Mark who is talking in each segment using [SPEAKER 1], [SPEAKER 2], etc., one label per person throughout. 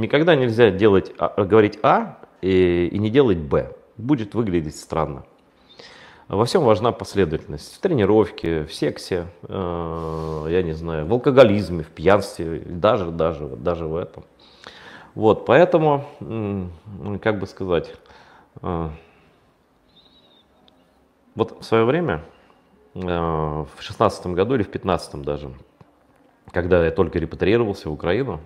[SPEAKER 1] Никогда нельзя делать, а, говорить А и, и не делать Б. Будет выглядеть странно. Во всем важна последовательность. В тренировке, в сексе, э, я не знаю, в алкоголизме, в пьянстве, даже, даже, даже в этом. Вот, поэтому, как бы сказать, э, вот в свое время, э, в шестнадцатом году или в пятнадцатом даже, когда я только репатриировался в Украину,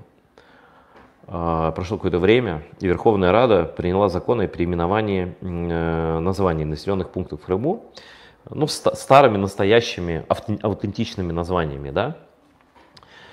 [SPEAKER 1] а, прошло какое-то время, и Верховная Рада приняла закон о переименовании э, названий населенных пунктов в Крыму ну, старыми, настоящими, аутентичными названиями. Да?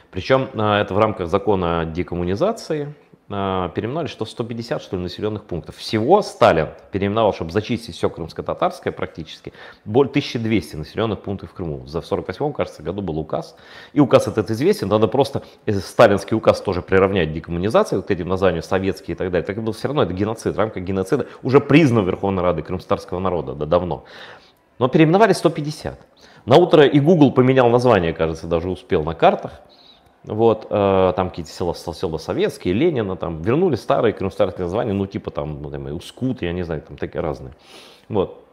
[SPEAKER 1] Причем а, это в рамках закона декоммунизации, Э, переименовали что 150 что ли населенных пунктов. Всего Сталин переименовал, чтобы зачистить все крымско-татарское практически, более 1200 населенных пунктов в Крыму. За 48 кажется, году был указ. И указ этот известен, надо просто э, сталинский указ тоже приравнять к декоммунизации, вот к этим названиям советские и так далее. Так было все равно это геноцид, рамка геноцида уже признан Верховной Радой крымстарского народа да, давно. Но переименовали 150. На утро и Google поменял название, кажется, даже успел на картах. Вот, э, там какие-то села, села советские, Ленина, там вернули старые крымстарские названия, ну типа там, ну, там Ускут, я не знаю, там такие разные. Вот.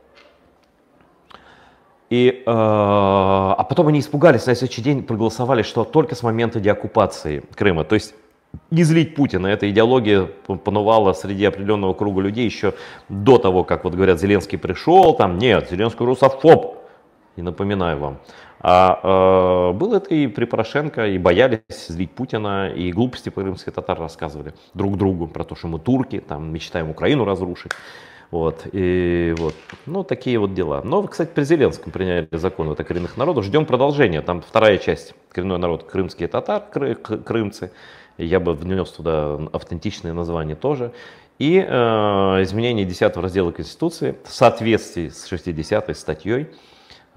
[SPEAKER 1] И, э, а потом они испугались, на следующий день проголосовали, что только с момента деоккупации Крыма. То есть не злить Путина. Эта идеология пановала среди определенного круга людей еще до того, как, вот говорят, Зеленский пришел, там, нет, Зеленский русофоб, и напоминаю вам. А э, было это и при Порошенко, и боялись злить Путина, и глупости крымских татар рассказывали друг другу про то, что мы турки, там мечтаем Украину разрушить. Вот, и вот, ну, такие вот дела. Но, кстати, при Зеленском приняли закон вот о коренных народах. Ждем продолжения. Там вторая часть, коренной народ, крымские татар, кры, крымцы. Я бы внес туда автентичные названия тоже. И э, изменение 10 раздела Конституции в соответствии с 60-й статьей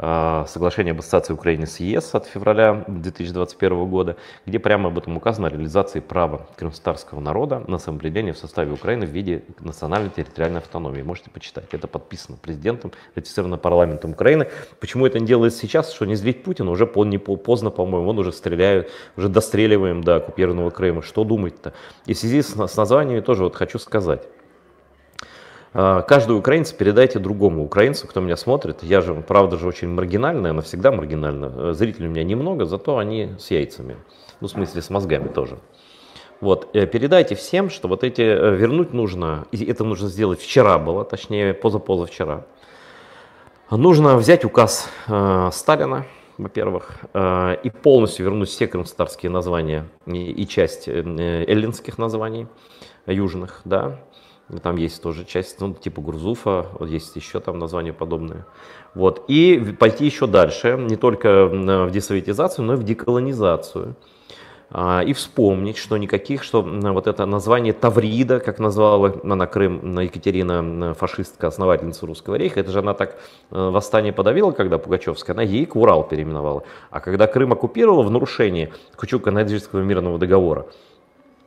[SPEAKER 1] Э, соглашение об ассоциации Украины с ЕС от февраля 2021 года, где прямо об этом указано о реализации права крымстарского народа на самоопределение в составе Украины в виде национальной территориальной автономии. Можете почитать. Это подписано президентом, ратифицировано парламентом Украины. Почему это не делается сейчас, что не злить Путина? Уже не поздно, по-моему, он уже стреляет, уже достреливаем до оккупированного Крыма. Что думать-то? И в связи с, с названием тоже вот хочу сказать. А, каждый украинец передайте другому украинцу, кто меня смотрит. Я же, правда же, очень маргинальная, навсегда маргинальная. Э, зрителей у меня немного, зато они с яйцами. Ну, в смысле, с мозгами тоже. Вот, э, передайте всем, что вот эти э, вернуть нужно, и это нужно сделать вчера было, точнее, позапозавчера. Нужно взять указ э, Сталина, во-первых, э, и полностью вернуть все крымстарские названия и, и часть э, эллинских названий, южных, да, ну, там есть тоже часть, ну, типа Грузуфа, вот есть еще там названия подобные. Вот. И пойти еще дальше, не только э, в десоветизацию, но и в деколонизацию. А, и вспомнить, что никаких, что вот это название Таврида, как назвала она Крым, Екатерина, э, фашистка, основательница Русского рейха, это же она так э, восстание подавила, когда Пугачевская, она ей Курал переименовала. А когда Крым оккупировала в нарушении Кучука-Надзирского мирного договора,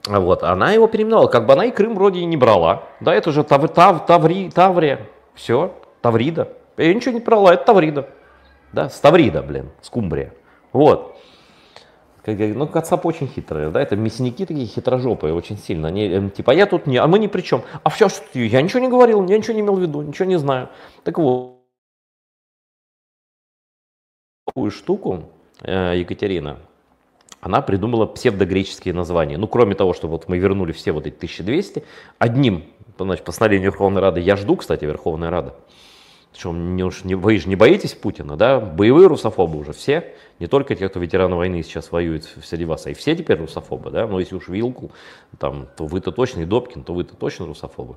[SPEAKER 1] вот, она его переименовала, как бы она и Крым вроде и не брала. Да, это же тав, тав, Таври, Таврия, все, Таврида. Я ничего не брала, это Таврида. Да, Ставрида, блин, скумбрия. Вот. Как, ну, Кацап очень хитрый, да, это мясники такие хитрожопые очень сильно. Они, эм, типа, «А я тут не, а мы ни при чем. А все, что ты, я ничего не говорил, я ничего не имел в виду, ничего не знаю. Так вот, такую штуку, э, Екатерина, она придумала псевдогреческие названия. Ну, кроме того, что вот мы вернули все вот эти 1200, одним, значит, постановлением Верховной Рады, я жду, кстати, Верховная Рада, причем не, уж не, вы же не боитесь Путина, да? Боевые русофобы уже все, не только те, кто ветераны войны сейчас воюет среди вас, а и все теперь русофобы, да? Но если уж Вилку, там, то вы-то точно, и Добкин, то вы-то точно русофобы.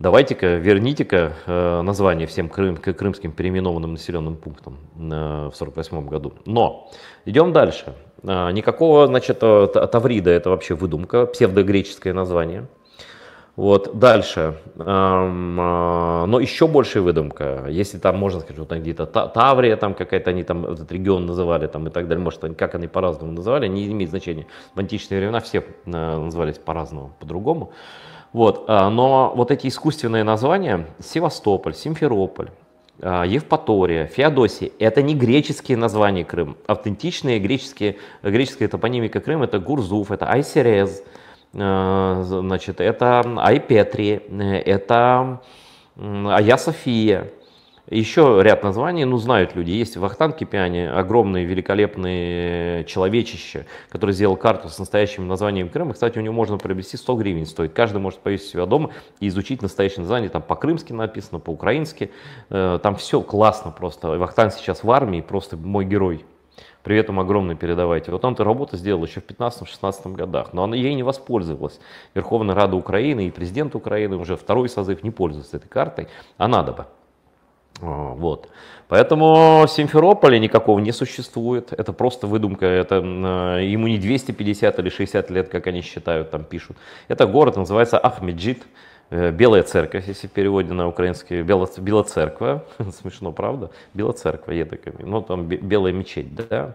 [SPEAKER 1] Давайте-ка, верните-ка э, название всем крым, крымским переименованным населенным пунктам э, в 1948 году. Но идем дальше. Э, никакого, значит, э, Таврида это вообще выдумка, псевдогреческое название. Вот, дальше. Эм, э, но еще большая выдумка. Если там можно сказать, что там где-то Таврия, там какая-то они там этот регион называли там и так далее. Может, они, как они по-разному называли, не имеет значения. В античные времена все э, назывались по-разному, по-другому. по разному по другому вот, а, но вот эти искусственные названия Севастополь, Симферополь, а, Евпатория, Феодосия – это не греческие названия Крым. аутентичные греческие, греческая топонимика Крым – это Гурзуф, это Айсерез, а, значит, это Айпетри, э, это Айя София. Еще ряд названий, ну, знают люди. Есть Вахтанг Кипиани, огромные, великолепные э, человечище, который сделал карту с настоящим названием Крыма. Кстати, у него можно приобрести 100 гривен стоит. Каждый может повесить себя дома и изучить настоящее название. Там по-крымски написано, по-украински. Э, там все классно просто. Вахтанг сейчас в армии, просто мой герой. Привет ему огромный передавайте. Вот он эту работу сделал еще в 15-16 годах, но она ей не воспользовалась. Верховная Рада Украины и президент Украины уже второй созыв не пользуется этой картой, а надо бы. А, вот. Поэтому Симферополя никакого не существует. Это просто выдумка. Это, э, ему не 250 или 60 лет, как они считают, там пишут. Это город, называется Ахмеджит. Э, белая церковь, если в переводе на украинский, бело, белоцерква, смешно, правда? Белоцерква, я так, ну там белая мечеть, да?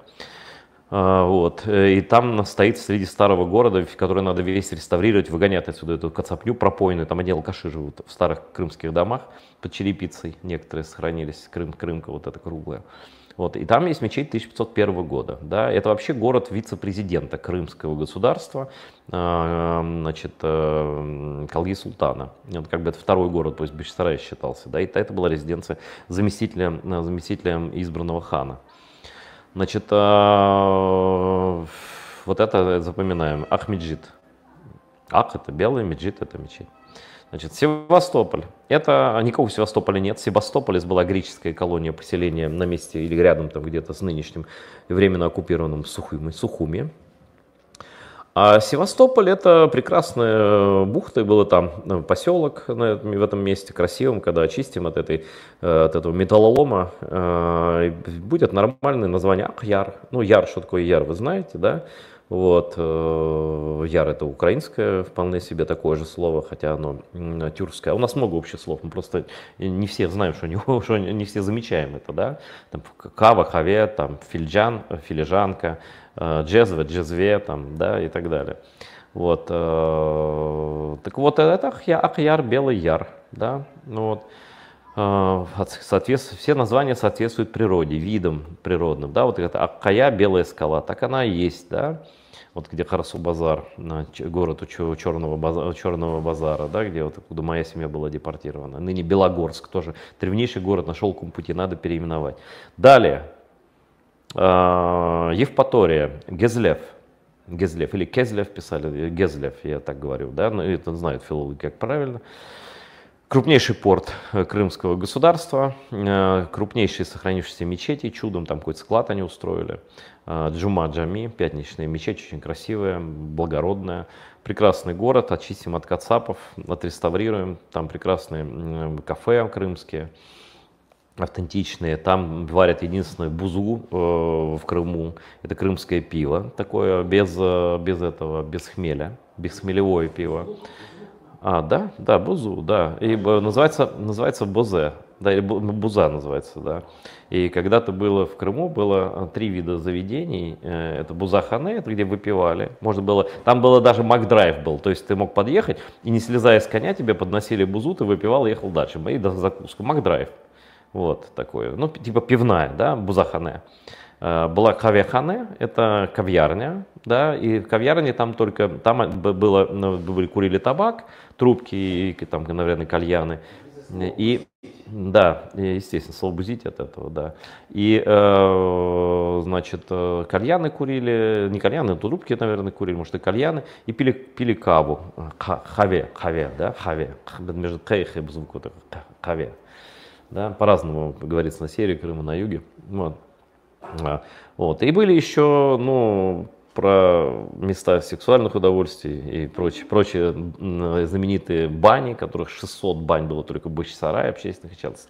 [SPEAKER 1] А, вот. Э, и там стоит среди старого города, который надо весь реставрировать, выгонять отсюда эту кацапню пропойную. Там они алкаши живут в старых крымских домах под черепицей. Некоторые сохранились. Крым, Крымка вот эта круглая. Вот. И там есть мечеть 1501 года. Да? Это вообще город вице-президента крымского государства, а, значит, э, Калги Султана. Это как бы это второй город, то есть Бешсарай считался. Да? И это была резиденция заместителя, заместителя избранного хана. Значит, а, вот это запоминаем. Ахмеджит. Ах – это белый, меджит – это мечеть. Значит, Севастополь. Это никакого Севастополя нет. Севастополис была греческая колония, поселение на месте или рядом там где-то с нынешним временно оккупированным Сухуми. А Севастополь это прекрасная э, бухта, и было там э, поселок в этом месте красивым, когда очистим от, этой, э, от этого металлолома, будет нормальное название Ахьяр, Ну, Яр, что такое Яр, вы знаете, да? Вот. Э, яр это украинское, вполне себе такое же слово, хотя оно тюркское. У нас много общих слов, мы просто не все знаем, что, него, что не все замечаем это, да? Там кава, хаве, там фильджан, э, филижанка, э, джезве, джезве, там, да, и так далее. Вот. Так вот, это ахьяр, белый яр, да, ну вот. Э, соответствует, все названия соответствуют природе, видам природным. Да, вот это Аккая, белая скала, так она и есть, да. Вот где Харсу базар, город у черного, базара, черного базара, да, где вот откуда моя семья была депортирована. Ныне Белогорск тоже древнейший город нашел шелком пути, надо переименовать. Далее, э, Евпатория, Гезлев, Гезлев или Кезлев писали, Гезлев, я так говорю, да, но это знают филологи, как правильно крупнейший порт э, крымского государства, э, крупнейшие сохранившиеся мечети, чудом там какой-то склад они устроили, э, Джума Джами, пятничная мечеть, очень красивая, благородная, прекрасный город, очистим от кацапов, отреставрируем, там прекрасные кафе крымские, автентичные. Там варят единственное бузу в Крыму. Это крымское пиво, такое без, без этого, без хмеля, без хмелевое пиво. А, да, да, Бузу, да. И называется, называется Бозе, да, или ну, Буза называется, да. И когда-то было в Крыму, было а, три вида заведений. Э, это Бузахане, это где выпивали. Можно было, там было даже Макдрайв был, то есть ты мог подъехать, и не слезая с коня, тебе подносили Бузу, ты выпивал и ехал дальше. И до закуску, Макдрайв. Вот такое, ну типа пивная, да, Бузахане. Э, была кавяхане, это кавьярня, да, и в кавьярне там только, там было, ну, были, курили табак, трубки, и, там, наверное, кальяны. И, да, естественно, слабузить от этого, да. И, э, значит, э, кальяны курили, не кальяны, а трубки, наверное, курили, может, и кальяны, и пили, пили каву, хаве, хаве, да, хаве, между к и звук, вот, хаве, да, по-разному говорится на севере Крыма, на юге, вот. А, вот. И были еще, ну, про места сексуальных удовольствий и прочие, прочие знаменитые бани, которых 600 бань было только в Бахчисарае общественных. Сейчас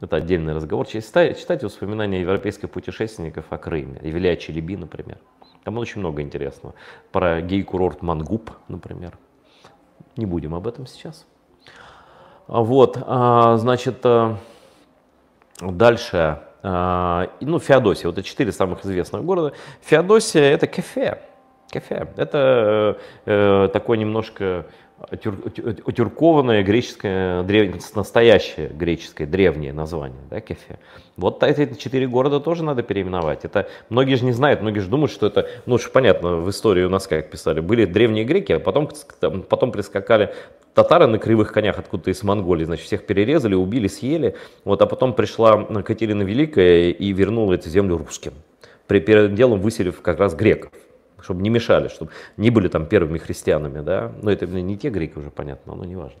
[SPEAKER 1] это отдельный разговор. Читайте, читайте воспоминания европейских путешественников о Крыме, Евелия Челеби, например. Там очень много интересного. Про гей-курорт Мангуб, например. Не будем об этом сейчас. А вот, а, значит, э, дальше а, ну, Феодосия, вот это четыре самых известных города. Феодосия – это кафе, кафе. Это э, э такой немножко утюркованное греческое, древнее, настоящее греческое древнее название, да, кефе. Вот эти четыре города тоже надо переименовать. Это многие же не знают, многие же думают, что это, ну, что понятно, в истории у нас как писали, были древние греки, а потом, потом прискакали татары на кривых конях откуда-то из Монголии, значит, всех перерезали, убили, съели, вот, а потом пришла Катерина Великая и вернула эту землю русским, при, первым делом выселив как раз греков чтобы не мешали, чтобы не были там первыми христианами, да. Но ну, это не те греки уже, понятно, но неважно.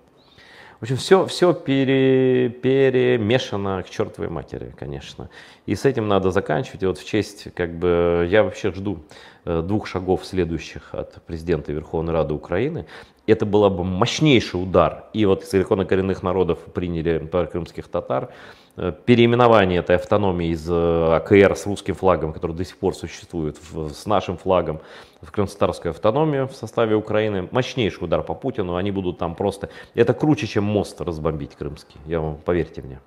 [SPEAKER 1] В общем, все, все пере, перемешано к чертовой матери, конечно. И с этим надо заканчивать. И вот в честь, как бы, я вообще жду э, двух шагов следующих от президента Верховной Рады Украины это было бы мощнейший удар. И вот коренных народов приняли крымских татар. Э, переименование этой автономии из э, АКР с русским флагом, который до сих пор существует, в, с нашим флагом, в крымстарскую автономию в составе Украины. Мощнейший удар по Путину. Они будут там просто... Это круче, чем мост разбомбить крымский. Я вам, поверьте мне.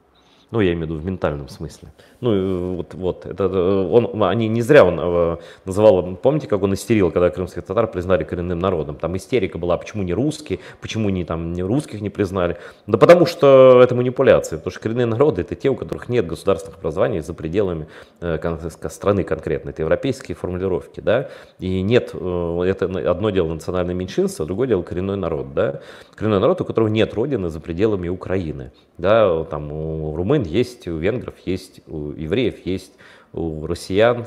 [SPEAKER 1] Ну, я имею в виду в ментальном смысле. Ну, э, вот, вот это, э, он, они не зря он э, называл, помните, как он истерил, когда крымских татар признали коренным народом? Там истерика была, а почему не русские, почему не, там, не русских не признали? Да потому что это манипуляция, потому что коренные народы это те, у которых нет государственных образований за пределами э, кон- страны конкретно, это европейские формулировки, да, и нет, это одно дело национальное меньшинство, другое дело коренной народ, да, коренной народ, у которого нет родины за пределами Украины, да, там у румын Аргумент есть у венгров, есть у евреев, есть у россиян.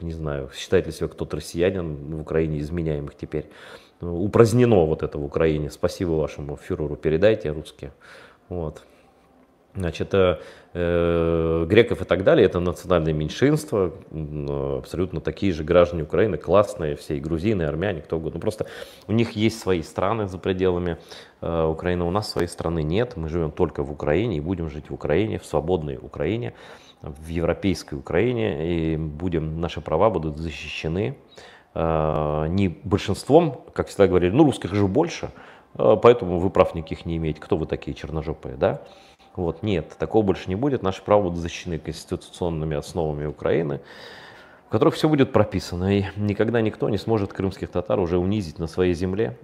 [SPEAKER 1] Не знаю, считает ли себя кто-то россиянин в Украине изменяемых теперь. Упразднено вот это в Украине. Спасибо вашему фюреру, передайте русские. Вот. Значит, э, э, греков и так далее, это национальное меньшинство, абсолютно такие же граждане Украины, классные все, и грузины, и армяне, кто угодно. Ну, просто у них есть свои страны за пределами э, Украины, у нас своей страны нет, мы живем только в Украине и будем жить в Украине, в свободной Украине, в европейской Украине, и будем, наши права будут защищены э, не большинством, как всегда говорили, ну русских же больше, э, поэтому вы прав никаких не имеете, кто вы такие черножопые, да? Вот, нет, такого больше не будет. Наши права будут защищены конституционными основами Украины, в которых все будет прописано. И никогда никто не сможет крымских татар уже унизить на своей земле,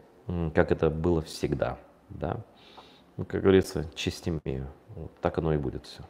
[SPEAKER 1] как это было всегда. Да? Ну, как говорится, честь имею. Вот так оно и будет все.